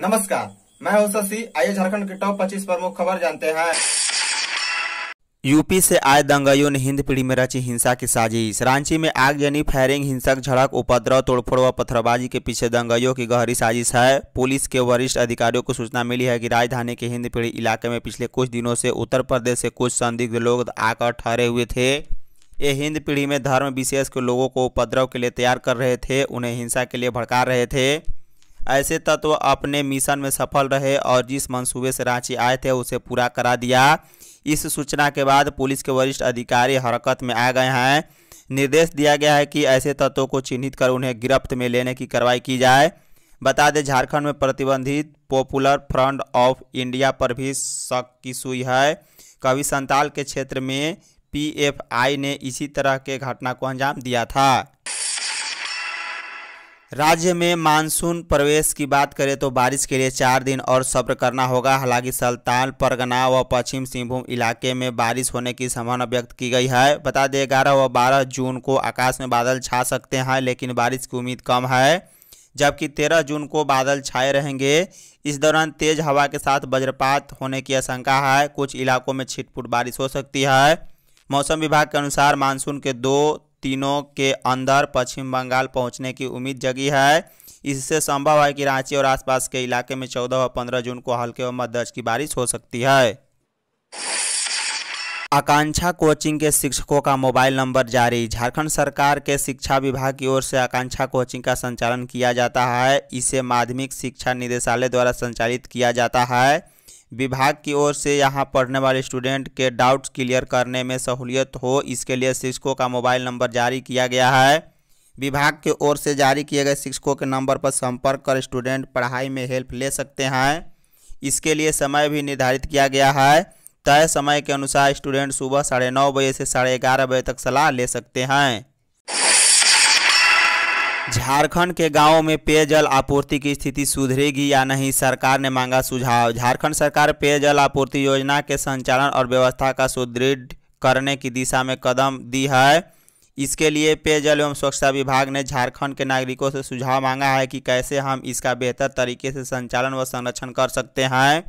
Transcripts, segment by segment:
नमस्कार मैं हूं शशि आइए झारखंड के टॉप 25 प्रमुख खबर जानते हैं यूपी से आए दंगाइयों ने हिंद पीढ़ी में रची हिंसा की साजिश रांची में आग यानी फायरिंग हिंसक झड़प उपद्रव तोड़फोड़ व पत्थरबाजी के पीछे दंगाइयों की गहरी साजिश है पुलिस के वरिष्ठ अधिकारियों को सूचना मिली है कि राजधानी के हिंद पीढ़ी इलाके में पिछले कुछ दिनों से उत्तर प्रदेश से कुछ संदिग्ध लोग आकर ठहरे हुए थे ये हिंद पीढ़ी में धर्म विशेष के लोगों को उपद्रव के लिए तैयार कर रहे थे उन्हें हिंसा के लिए भड़का रहे थे ऐसे तत्व अपने मिशन में सफल रहे और जिस मंसूबे से रांची आए थे उसे पूरा करा दिया इस सूचना के बाद पुलिस के वरिष्ठ अधिकारी हरकत में आ गए हैं निर्देश दिया गया है कि ऐसे तत्वों को चिन्हित कर उन्हें गिरफ्त में लेने की कार्रवाई की जाए बता दें झारखंड में प्रतिबंधित पॉपुलर फ्रंट ऑफ इंडिया पर भी शक की सुई है कवि संताल के क्षेत्र में पीएफआई ने इसी तरह के घटना को अंजाम दिया था राज्य में मानसून प्रवेश की बात करें तो बारिश के लिए चार दिन और सब्र करना होगा हालांकि सल्तान परगना व पश्चिम सिंहभूम इलाके में बारिश होने की संभावना व्यक्त की गई है बता दें ग्यारह व बारह जून को आकाश में बादल छा सकते हैं लेकिन बारिश की उम्मीद कम है जबकि तेरह जून को बादल छाए रहेंगे इस दौरान तेज हवा के साथ वज्रपात होने की आशंका है कुछ इलाकों में छिटपुट बारिश हो सकती है मौसम विभाग के अनुसार मानसून के दो तीनों के अंदर पश्चिम बंगाल पहुंचने की उम्मीद जगी है इससे संभव है कि रांची और आसपास के इलाके में 14 और 15 जून को हल्के और मध्यज की बारिश हो सकती है आकांक्षा कोचिंग के शिक्षकों का मोबाइल नंबर जारी झारखंड सरकार के शिक्षा विभाग की ओर से आकांक्षा कोचिंग का संचालन किया जाता है इसे माध्यमिक शिक्षा निदेशालय द्वारा संचालित किया जाता है विभाग की ओर से यहाँ पढ़ने वाले स्टूडेंट के डाउट्स क्लियर करने में सहूलियत हो इसके लिए शिक्षकों का मोबाइल नंबर जारी किया गया है विभाग की ओर से जारी किए गए शिक्षकों के नंबर पर संपर्क कर स्टूडेंट पढ़ाई में हेल्प ले सकते हैं इसके लिए समय भी निर्धारित किया गया है तय समय के अनुसार स्टूडेंट सुबह साढ़े नौ बजे से साढ़े ग्यारह बजे तक सलाह ले सकते हैं झारखंड के गांवों में पेयजल आपूर्ति की स्थिति सुधरेगी या नहीं सरकार ने मांगा सुझाव झारखंड सरकार पेयजल आपूर्ति योजना के संचालन और व्यवस्था का सुदृढ़ करने की दिशा में कदम दी है इसके लिए पेयजल एवं स्वच्छता विभाग ने झारखंड के नागरिकों से सुझाव मांगा है कि कैसे हम इसका बेहतर तरीके से संचालन व संरक्षण कर सकते हैं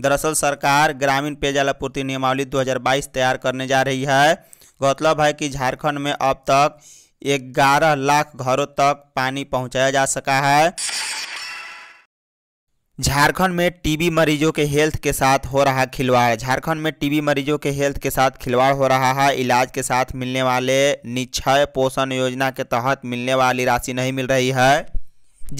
दरअसल सरकार ग्रामीण पेयजल आपूर्ति नियमावली 2022 तैयार करने जा रही है गौरतलब है कि झारखंड में अब तक ग्यारह लाख घरों तक पानी पहुंचाया जा सका है झारखंड में टीबी मरीजों के हेल्थ के साथ हो रहा खिलवाड़ झारखंड में टीबी मरीजों के हेल्थ के साथ खिलवाड़ हो रहा है इलाज के साथ मिलने वाले निक्षय पोषण योजना के तहत मिलने वाली राशि नहीं मिल रही है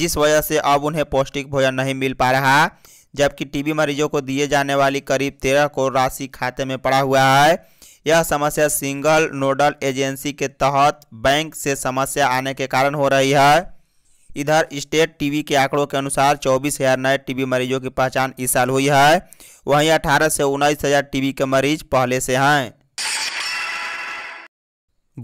जिस वजह से अब उन्हें पौष्टिक भोजन नहीं मिल पा रहा जबकि टीबी मरीजों को दिए जाने वाली करीब तेरह करोड़ राशि खाते में पड़ा हुआ है यह समस्या सिंगल नोडल एजेंसी के तहत बैंक से समस्या आने के कारण हो रही है इधर स्टेट टीवी के आंकड़ों के अनुसार चौबीस हज़ार नए टीबी मरीजों की पहचान इस साल हुई है वहीं अठारह से उन्नीस हज़ार टीबी के मरीज पहले से हैं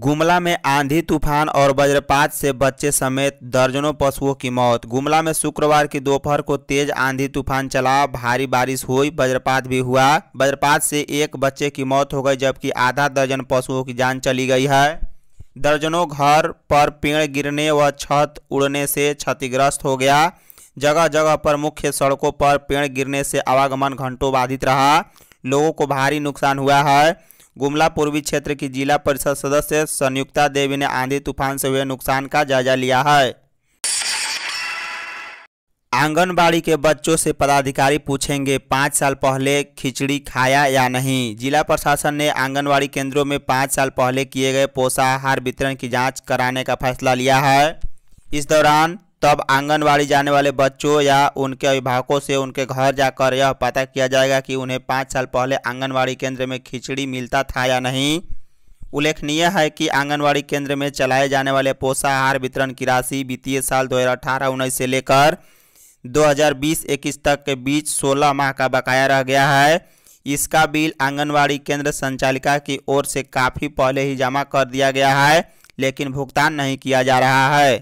गुमला में आंधी तूफान और वज्रपात से बच्चे समेत दर्जनों पशुओं की मौत गुमला में शुक्रवार की दोपहर को तेज आंधी तूफान चला भारी बारिश हुई वज्रपात भी हुआ वज्रपात से एक बच्चे की मौत हो गई जबकि आधा दर्जन पशुओं की जान चली गई है दर्जनों घर पर पेड़ गिरने व छत उड़ने से क्षतिग्रस्त हो गया जगह जगह पर मुख्य सड़कों पर पेड़ गिरने से आवागमन घंटों बाधित रहा लोगों को भारी नुकसान हुआ है गुमला पूर्वी क्षेत्र की जिला परिषद सदस्य संयुक्ता देवी ने आंधी तूफान से हुए नुकसान का जायजा लिया है आंगनबाड़ी के बच्चों से पदाधिकारी पूछेंगे पाँच साल पहले खिचड़ी खाया या नहीं जिला प्रशासन ने आंगनबाड़ी केंद्रों में पाँच साल पहले किए गए पोषाहार वितरण की जांच कराने का फैसला लिया है इस दौरान तब आंगनबाड़ी जाने वाले बच्चों या उनके अभिभावकों से उनके घर जाकर यह पता किया जाएगा कि उन्हें पाँच साल पहले आंगनबाड़ी केंद्र में खिचड़ी मिलता था या नहीं उल्लेखनीय है कि आंगनबाड़ी केंद्र में चलाए जाने वाले पोषाहार वितरण की राशि वित्तीय साल 2018-19 से लेकर 2020-21 तक के बीच 16 माह का बकाया रह गया है इसका बिल आंगनबाड़ी केंद्र संचालिका की ओर से काफ़ी पहले ही जमा कर दिया गया है लेकिन भुगतान नहीं किया जा रहा है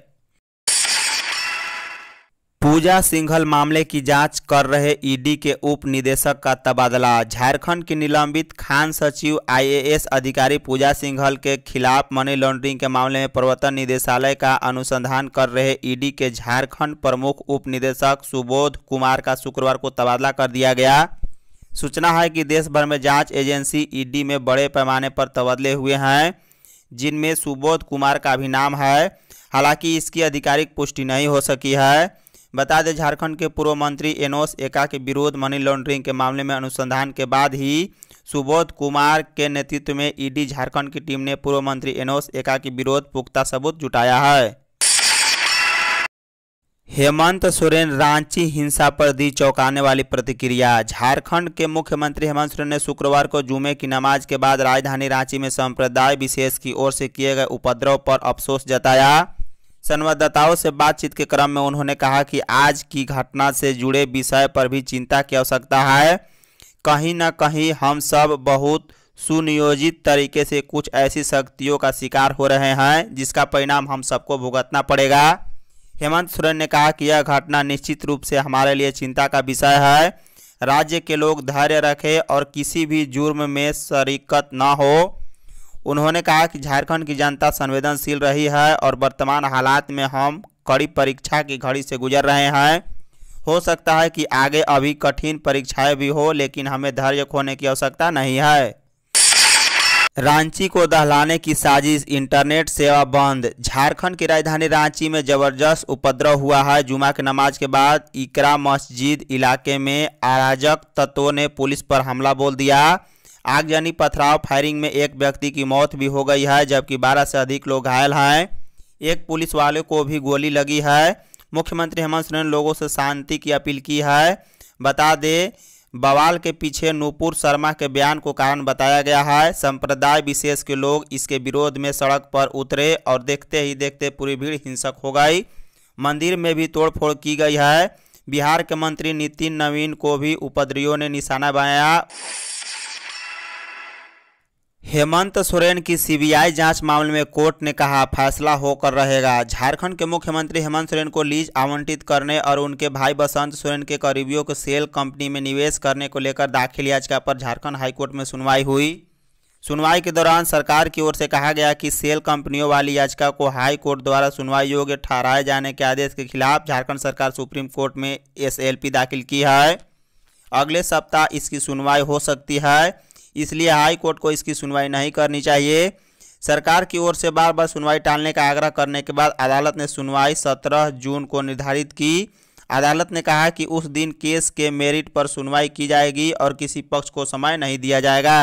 पूजा सिंघल मामले की जांच कर रहे ईडी के उप निदेशक का तबादला झारखंड की निलंबित खान सचिव आईएएस अधिकारी पूजा सिंघल के खिलाफ मनी लॉन्ड्रिंग के मामले में प्रवर्तन निदेशालय का अनुसंधान कर रहे ईडी के झारखंड प्रमुख उप निदेशक सुबोध कुमार का शुक्रवार को तबादला कर दिया गया सूचना है कि देश भर में जाँच एजेंसी ईडी में बड़े पैमाने पर तबदले हुए हैं जिनमें सुबोध कुमार का भी नाम है हालांकि इसकी आधिकारिक पुष्टि नहीं हो सकी है बता दें झारखंड के पूर्व मंत्री एनोस एका के विरोध मनी लॉन्ड्रिंग के मामले में अनुसंधान के बाद ही सुबोध कुमार के नेतृत्व में ईडी झारखंड की टीम ने पूर्व मंत्री एनोस एका के विरोध पुख्ता सबूत जुटाया है हेमंत सोरेन रांची हिंसा पर दी चौंकाने वाली प्रतिक्रिया झारखंड के मुख्यमंत्री हेमंत सोरेन ने शुक्रवार को जुमे की नमाज के बाद राजधानी रांची में संप्रदाय विशेष की ओर से किए गए उपद्रव पर अफसोस जताया संवाददाताओं से बातचीत के क्रम में उन्होंने कहा कि आज की घटना से जुड़े विषय पर भी चिंता की आवश्यकता है कहीं ना कहीं हम सब बहुत सुनियोजित तरीके से कुछ ऐसी शक्तियों का शिकार हो रहे हैं जिसका परिणाम हम सबको भुगतना पड़ेगा हेमंत सोरेन ने कहा कि यह घटना निश्चित रूप से हमारे लिए चिंता का विषय है राज्य के लोग धैर्य रखें और किसी भी जुर्म में शरीकत न हो उन्होंने कहा कि झारखंड की जनता संवेदनशील रही है और वर्तमान हालात में हम कड़ी परीक्षा की घड़ी से गुजर रहे हैं हो सकता है कि आगे अभी कठिन परीक्षाएं भी हो लेकिन हमें धैर्य खोने की आवश्यकता नहीं है रांची को दहलाने की साजिश इंटरनेट सेवा बंद झारखंड की राजधानी रांची में जबरदस्त उपद्रव हुआ है जुमा की नमाज के बाद इकरा मस्जिद इलाके में अराजक तत्वों ने पुलिस पर हमला बोल दिया आगजनी पथराव फायरिंग में एक व्यक्ति की मौत भी हो गई है जबकि बारह से अधिक लोग घायल हैं एक पुलिस वाले को भी गोली लगी है मुख्यमंत्री हेमंत सोरेन ने लोगों से शांति की अपील की है बता दें बवाल के पीछे नूपुर शर्मा के बयान को कारण बताया गया है संप्रदाय विशेष के लोग इसके विरोध में सड़क पर उतरे और देखते ही देखते पूरी भीड़ हिंसक हो गई मंदिर में भी तोड़फोड़ की गई है बिहार के मंत्री नितिन नवीन को भी उपद्रवियों ने निशाना बनाया हेमंत सोरेन की सीबीआई जांच मामले में कोर्ट ने कहा फैसला होकर रहेगा झारखंड के मुख्यमंत्री हेमंत सोरेन को लीज आवंटित करने और उनके भाई बसंत सोरेन के करीबियों को सेल कंपनी में निवेश करने को लेकर दाखिल याचिका पर झारखंड हाईकोर्ट में सुनवाई हुई सुनवाई के दौरान सरकार की ओर से कहा गया कि सेल कंपनियों वाली याचिका को हाई कोर्ट द्वारा सुनवाई योग्य ठहराए जाने के आदेश के खिलाफ झारखंड सरकार सुप्रीम कोर्ट में एसएलपी दाखिल की है अगले सप्ताह इसकी सुनवाई हो सकती है इसलिए हाई कोर्ट को इसकी सुनवाई नहीं करनी चाहिए सरकार की ओर से बार बार सुनवाई टालने का आग्रह करने के बाद अदालत ने सुनवाई सत्रह जून को निर्धारित की अदालत ने कहा कि उस दिन केस के मेरिट पर सुनवाई की जाएगी और किसी पक्ष को समय नहीं दिया जाएगा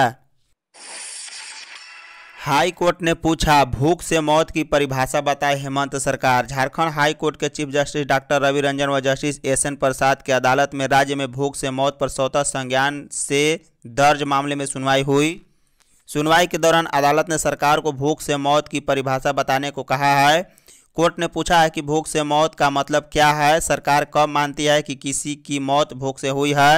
हाई कोर्ट ने पूछा भूख से मौत की परिभाषा बताए हेमंत सरकार झारखंड हाई कोर्ट के chief justice doctor Ravi Ranjan व जस्टिस एस एन प्रसाद की अदालत में राज्य में भूख से मौत पर स्वतः संज्ञान से दर्ज मामले में सुनवाई हुई सुनवाई के दौरान अदालत ने सरकार को भूख से मौत की परिभाषा बताने को कहा है कोर्ट ने पूछा है कि भूख से मौत का मतलब क्या है सरकार कब मानती है कि किसी की मौत भूख से हुई है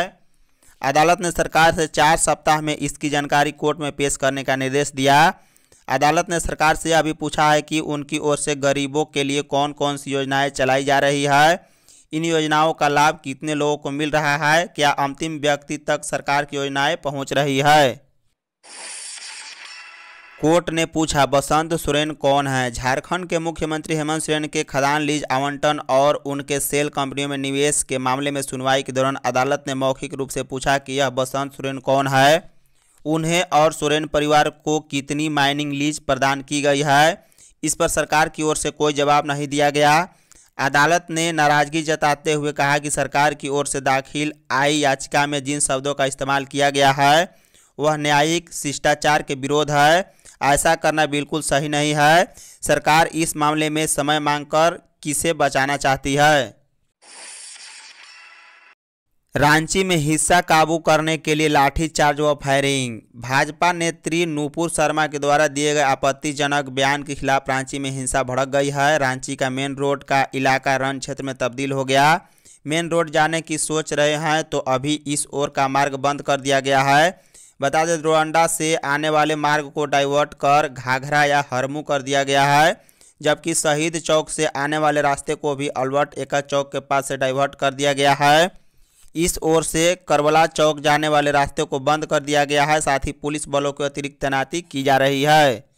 अदालत ने सरकार से चार सप्ताह में इसकी जानकारी कोर्ट में पेश करने का निर्देश दिया अदालत ने सरकार से अभी पूछा है कि उनकी ओर से गरीबों के लिए कौन कौन सी योजनाएं चलाई जा रही है इन योजनाओं का लाभ कितने लोगों को मिल रहा है क्या अंतिम व्यक्ति तक सरकार की योजनाएं पहुंच रही है कोर्ट ने पूछा बसंत सोरेन कौन है झारखंड के मुख्यमंत्री हेमंत सोरेन के खदान लीज आवंटन और उनके सेल कंपनियों में निवेश के मामले में सुनवाई के दौरान अदालत ने मौखिक रूप से पूछा कि यह बसंत सोरेन कौन है उन्हें और सोरेन परिवार को कितनी माइनिंग लीज प्रदान की गई है इस पर सरकार की ओर से कोई जवाब नहीं दिया गया अदालत ने नाराज़गी जताते हुए कहा कि सरकार की ओर से दाखिल आई याचिका में जिन शब्दों का इस्तेमाल किया गया है वह न्यायिक शिष्टाचार के विरोध है ऐसा करना बिल्कुल सही नहीं है सरकार इस मामले में समय मांगकर किसे बचाना चाहती है रांची में हिस्सा काबू करने के लिए लाठी चार्ज व फायरिंग भाजपा नेत्री नूपुर शर्मा के द्वारा दिए गए आपत्तिजनक बयान के खिलाफ रांची में हिंसा भड़क गई है रांची का मेन रोड का इलाका रन क्षेत्र में तब्दील हो गया मेन रोड जाने की सोच रहे हैं तो अभी इस ओर का मार्ग बंद कर दिया गया है बता दें रोंडा से आने वाले मार्ग को डाइवर्ट कर घाघरा या हरमू कर दिया गया है जबकि शहीद चौक से आने वाले रास्ते को भी अलवर्ट एका चौक के पास से डाइवर्ट कर दिया गया है इस ओर से करबला चौक जाने वाले रास्ते को बंद कर दिया गया है साथ ही पुलिस बलों की अतिरिक्त तैनाती की जा रही है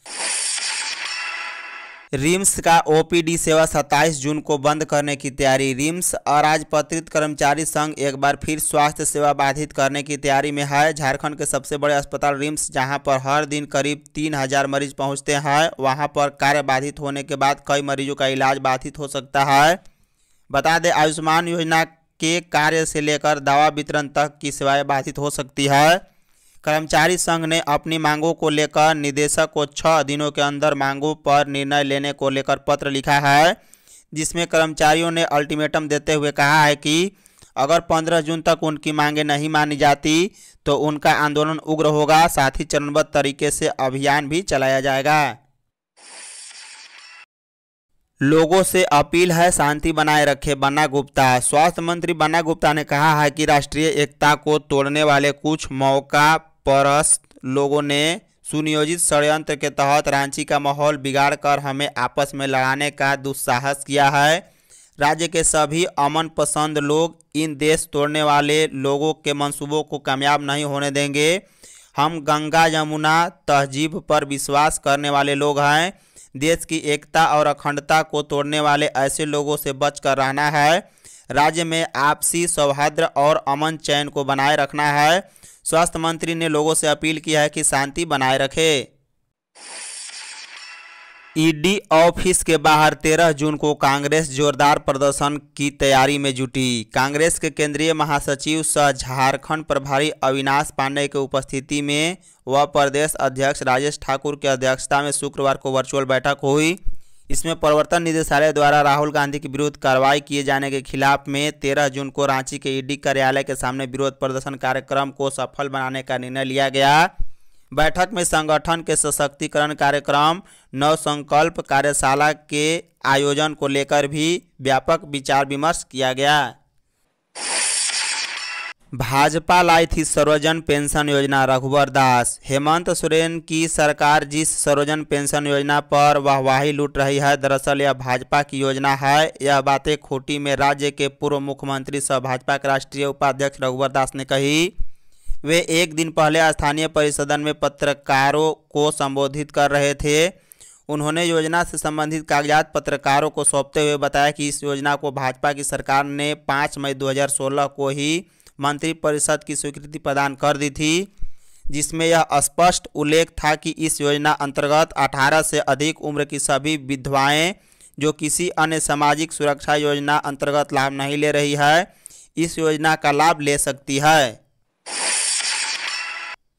रिम्स का ओपीडी सेवा 27 जून को बंद करने की तैयारी रिम्स अराजपत्रित कर्मचारी संघ एक बार फिर स्वास्थ्य सेवा बाधित करने की तैयारी में है झारखंड के सबसे बड़े अस्पताल रिम्स जहां पर हर दिन करीब तीन हजार मरीज पहुंचते हैं वहां पर कार्य बाधित होने के बाद कई मरीजों का इलाज बाधित हो सकता है बता दें आयुष्मान योजना के कार्य से लेकर दवा वितरण तक की सेवाएं बाधित हो सकती है कर्मचारी संघ ने अपनी मांगों को लेकर निदेशक को छः दिनों के अंदर मांगों पर निर्णय लेने को लेकर पत्र लिखा है जिसमें कर्मचारियों ने अल्टीमेटम देते हुए कहा है कि अगर 15 जून तक उनकी मांगें नहीं मानी जाती तो उनका आंदोलन उग्र होगा साथ ही चरणबद्ध तरीके से अभियान भी चलाया जाएगा लोगों से अपील है शांति बनाए रखे बन्ना गुप्ता स्वास्थ्य मंत्री बन्ना गुप्ता ने कहा है कि राष्ट्रीय एकता को तोड़ने वाले कुछ मौका परस्त लोगों ने सुनियोजित षडयंत्र के तहत रांची का माहौल बिगाड़ कर हमें आपस में लड़ाने का दुस्साहस किया है राज्य के सभी अमन पसंद लोग इन देश तोड़ने वाले लोगों के मंसूबों को कामयाब नहीं होने देंगे हम गंगा यमुना तहजीब पर विश्वास करने वाले लोग हैं देश की एकता और अखंडता को तोड़ने वाले ऐसे लोगों से बचकर रहना है राज्य में आपसी सौहार्द और अमन चैन को बनाए रखना है स्वास्थ्य मंत्री ने लोगों से अपील की है कि शांति बनाए रखे ईडी ऑफिस के बाहर 13 जून को कांग्रेस जोरदार प्रदर्शन की तैयारी में जुटी कांग्रेस के केंद्रीय महासचिव सह झारखंड प्रभारी अविनाश पांडे के उपस्थिति में व प्रदेश अध्यक्ष राजेश ठाकुर की अध्यक्षता में शुक्रवार को वर्चुअल बैठक हुई इसमें प्रवर्तन निदेशालय द्वारा राहुल गांधी के विरुद्ध कार्रवाई किए जाने के खिलाफ में तेरह जून को रांची के ईडी कार्यालय के सामने विरोध प्रदर्शन कार्यक्रम को सफल बनाने का निर्णय लिया गया बैठक में संगठन के सशक्तिकरण कार्यक्रम नव संकल्प कार्यशाला के आयोजन को लेकर भी व्यापक विचार विमर्श किया गया भाजपा लाई थी सर्वजन पेंशन योजना रघुवर दास हेमंत सोरेन की सरकार जिस सर्वजन पेंशन योजना पर वाहवाही लूट रही है दरअसल यह भाजपा की योजना है यह बातें खोटी में राज्य के पूर्व मुख्यमंत्री सह भाजपा के राष्ट्रीय उपाध्यक्ष रघुवर दास ने कही वे एक दिन पहले स्थानीय परिसदन में पत्रकारों को संबोधित कर रहे थे उन्होंने योजना से संबंधित कागजात पत्रकारों को सौंपते हुए बताया कि इस योजना को भाजपा की सरकार ने पाँच मई दो को ही मंत्रिपरिषद की स्वीकृति प्रदान कर दी थी जिसमें यह स्पष्ट उल्लेख था कि इस योजना अंतर्गत 18 से अधिक उम्र की सभी विधवाएं जो किसी अन्य सामाजिक सुरक्षा योजना अंतर्गत लाभ नहीं ले रही है इस योजना का लाभ ले सकती है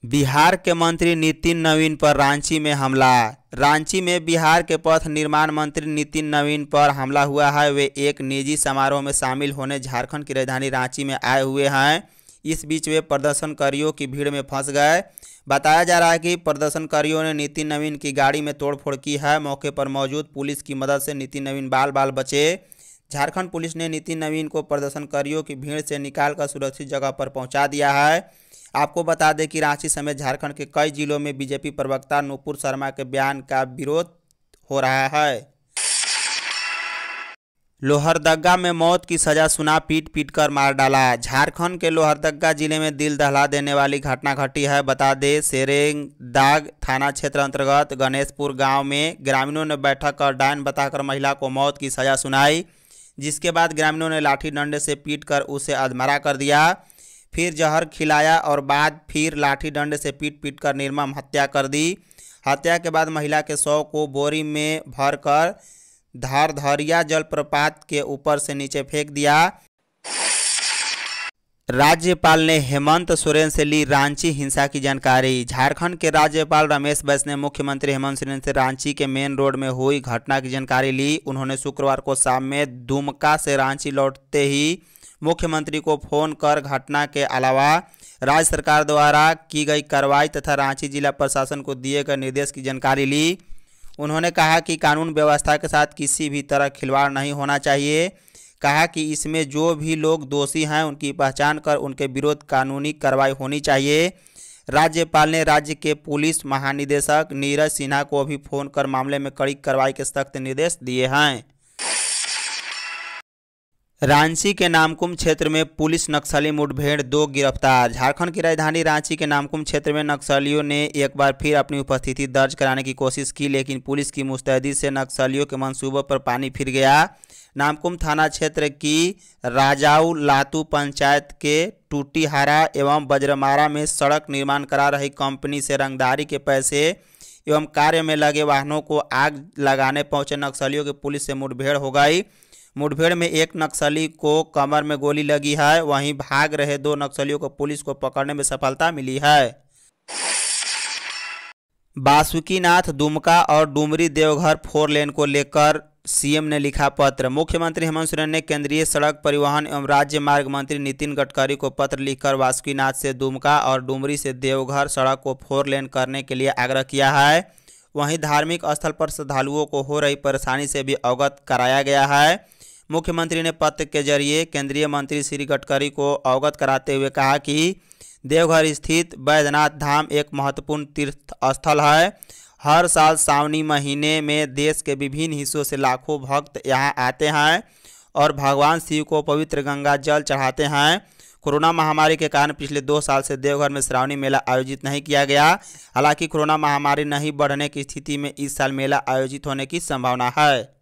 बिहार के मंत्री नितिन नवीन पर रांची में हमला रांची में बिहार के पथ निर्माण मंत्री नितिन नवीन पर हमला हुआ है वे एक निजी समारोह में शामिल होने झारखंड की राजधानी रांची में आए हुए हैं इस बीच वे प्रदर्शनकारियों की भीड़ में फंस गए बताया जा रहा है कि प्रदर्शनकारियों ने नितिन नवीन की गाड़ी में तोड़फोड़ की है मौके पर मौजूद पुलिस की मदद से नितिन नवीन बाल बाल बचे झारखंड पुलिस ने नितिन नवीन को प्रदर्शनकारियों की भीड़ से निकालकर सुरक्षित जगह पर पहुंचा दिया है आपको बता दें कि रांची समेत झारखंड के कई जिलों में बीजेपी प्रवक्ता नूपुर शर्मा के बयान का विरोध हो रहा है लोहरदगा में मौत की सजा सुना पीट पीट कर मार डाला झारखंड के लोहरदगा जिले में दिल दहला देने वाली घटना घटी है बता दें सेरेंग दाग थाना क्षेत्र अंतर्गत गणेशपुर गांव में ग्रामीणों ने बैठक कर डायन बताकर महिला को मौत की सजा सुनाई जिसके बाद ग्रामीणों ने लाठी डंडे से पीट कर उसे अधमरा कर दिया फिर जहर खिलाया और बाद फिर लाठी डंड से पीट पीट कर निर्मम हत्या कर दी हत्या के बाद महिला के शव को बोरी में भर कर धारधरिया जलप्रपात के ऊपर से नीचे फेंक दिया राज्यपाल ने हेमंत सोरेन से ली रांची हिंसा की जानकारी झारखंड के राज्यपाल रमेश बैस ने मुख्यमंत्री हेमंत सोरेन से रांची के मेन रोड में हुई घटना की जानकारी ली उन्होंने शुक्रवार को शाम में दुमका से रांची लौटते ही मुख्यमंत्री को फोन कर घटना के अलावा राज्य सरकार द्वारा की गई कार्रवाई तथा रांची जिला प्रशासन को दिए गए निर्देश की जानकारी ली उन्होंने कहा कि कानून व्यवस्था के साथ किसी भी तरह खिलवाड़ नहीं होना चाहिए कहा कि इसमें जो भी लोग दोषी हैं उनकी पहचान कर उनके विरोध कानूनी कार्रवाई होनी चाहिए राज्यपाल ने राज्य के पुलिस महानिदेशक नीरज सिन्हा को भी फोन कर मामले में कड़ी कार्रवाई के सख्त निर्देश दिए हैं रांची के नामकुम क्षेत्र में पुलिस नक्सली मुठभेड़ दो गिरफ्तार झारखंड की राजधानी रांची के नामकुम क्षेत्र में नक्सलियों ने एक बार फिर अपनी उपस्थिति दर्ज कराने की कोशिश की लेकिन पुलिस की मुस्तैदी से नक्सलियों के मंसूबों पर पानी फिर गया नामकुम थाना क्षेत्र की राजाऊ लातू पंचायत के टूटीहारा एवं बजरमारा में सड़क निर्माण करा रही कंपनी से रंगदारी के पैसे एवं कार्य में लगे वाहनों को आग लगाने पहुँचे नक्सलियों की पुलिस से मुठभेड़ हो गई मुठभेड़ में एक नक्सली को कमर में गोली लगी है वहीं भाग रहे दो नक्सलियों को पुलिस को पकड़ने में सफलता मिली है बासुकीनाथ दुमका और डुमरी देवघर फोर लेन को लेकर सीएम ने लिखा पत्र मुख्यमंत्री हेमंत सोरेन ने केंद्रीय सड़क परिवहन एवं राज्य मार्ग मंत्री नितिन गडकरी को पत्र लिखकर वासुकीनाथ से दुमका और डुमरी से देवघर सड़क को फोर लेन करने के लिए आग्रह किया है वहीं धार्मिक स्थल पर श्रद्धालुओं को हो रही परेशानी से भी अवगत कराया गया है मुख्यमंत्री ने पत्र के जरिए केंद्रीय मंत्री श्री गडकरी को अवगत कराते हुए कहा कि देवघर स्थित बैद्यनाथ धाम एक महत्वपूर्ण तीर्थ स्थल है हर साल सावनी महीने में देश के विभिन्न हिस्सों से लाखों भक्त यहाँ आते हैं और भगवान शिव को पवित्र गंगा जल चढ़ाते हैं कोरोना महामारी के कारण पिछले दो साल से देवघर में श्रावणी मेला आयोजित नहीं किया गया हालांकि कोरोना महामारी नहीं बढ़ने की स्थिति में इस साल मेला आयोजित होने की संभावना है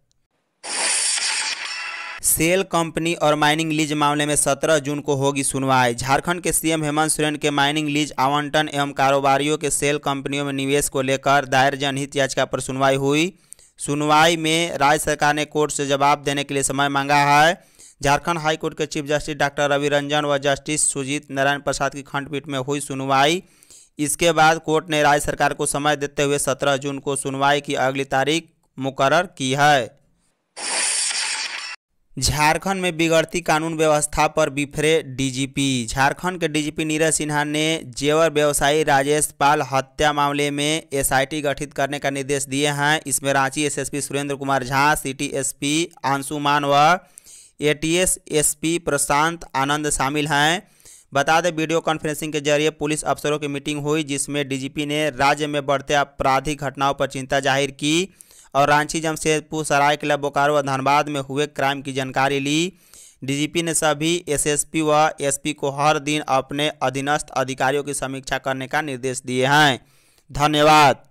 सेल कंपनी और माइनिंग लीज मामले में 17 जून को होगी सुनवाई झारखंड के सीएम हेमंत सोरेन के माइनिंग लीज आवंटन एवं कारोबारियों के सेल कंपनियों में निवेश को लेकर दायर जनहित याचिका पर सुनवाई हुई सुनवाई में राज्य सरकार ने कोर्ट से जवाब देने के लिए समय मांगा है झारखंड हाईकोर्ट के chief justice doctor Ravi Ranjan व जस्टिस सुजीत नारायण प्रसाद की खंडपीठ में हुई सुनवाई इसके बाद कोर्ट ने राज्य सरकार को समय देते हुए सत्रह जून को सुनवाई की अगली तारीख मुकर की है झारखंड में बिगड़ती कानून व्यवस्था पर बिफरे डीजीपी झारखंड के डीजीपी नीरज सिन्हा ने जेवर व्यवसायी राजेश पाल हत्या मामले में एसआईटी गठित करने का निर्देश दिए हैं इसमें Ranchi SSP Surendra Kumar Jha city SP Anshuman व एटीएस एसपी प्रशांत आनंद शामिल हैं बता दें वीडियो कॉन्फ्रेंसिंग के जरिए पुलिस अफसरों की मीटिंग हुई जिसमें डीजीपी ने राज्य में बढ़ते आपराधिक घटनाओं पर चिंता जाहिर की और रांची जमशेदपुर सरायकला बोकारो व धनबाद में हुए क्राइम की जानकारी ली डीजीपी ने सभी एसएसपी व एसपी को हर दिन अपने अधीनस्थ अधिकारियों की समीक्षा करने का निर्देश दिए हैं धन्यवाद